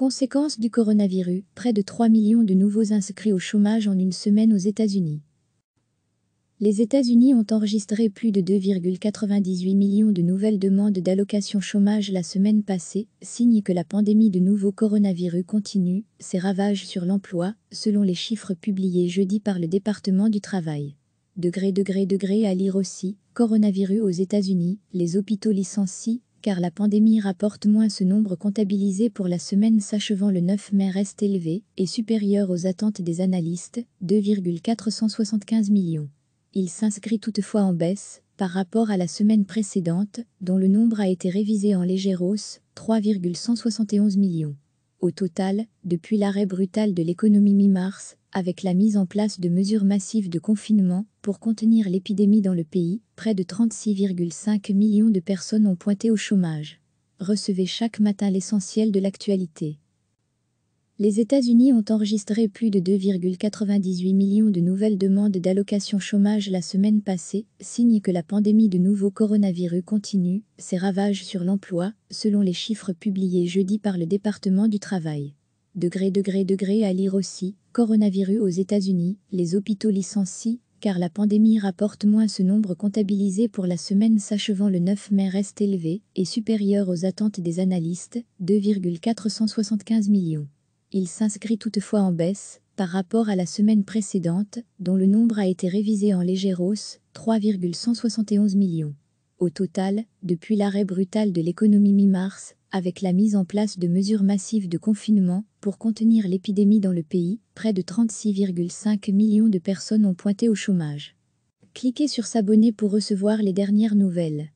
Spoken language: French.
Conséquence du coronavirus, près de 3 millions de nouveaux inscrits au chômage en une semaine aux États-Unis. Les États-Unis ont enregistré plus de 2,98 millions de nouvelles demandes d'allocation chômage la semaine passée, signe que la pandémie de nouveau coronavirus continue ses ravages sur l'emploi, selon les chiffres publiés jeudi par le département du travail. Degré, degré, degré à lire aussi, coronavirus aux États-Unis, les hôpitaux licenciés, car la pandémie rapporte moins ce nombre comptabilisé pour la semaine s'achevant le 9 mai reste élevé et supérieur aux attentes des analystes, 2,475 millions. Il s'inscrit toutefois en baisse par rapport à la semaine précédente, dont le nombre a été révisé en légère hausse, 3,171 millions. Au total, depuis l'arrêt brutal de l'économie mi-mars, avec la mise en place de mesures massives de confinement pour contenir l'épidémie dans le pays, près de 36,5 millions de personnes ont pointé au chômage. Recevez chaque matin l'essentiel de l'actualité les États-Unis ont enregistré plus de 2,98 millions de nouvelles demandes d'allocation chômage la semaine passée, signe que la pandémie de nouveau coronavirus continue ses ravages sur l'emploi, selon les chiffres publiés jeudi par le département du travail. Degré, degré, degré à lire aussi, coronavirus aux États-Unis, les hôpitaux licencient, car la pandémie rapporte moins ce nombre comptabilisé pour la semaine s'achevant le 9 mai reste élevé et supérieur aux attentes des analystes, 2,475 millions. Il s'inscrit toutefois en baisse par rapport à la semaine précédente, dont le nombre a été révisé en légère hausse, 3,171 millions. Au total, depuis l'arrêt brutal de l'économie mi-mars, avec la mise en place de mesures massives de confinement pour contenir l'épidémie dans le pays, près de 36,5 millions de personnes ont pointé au chômage. Cliquez sur s'abonner pour recevoir les dernières nouvelles.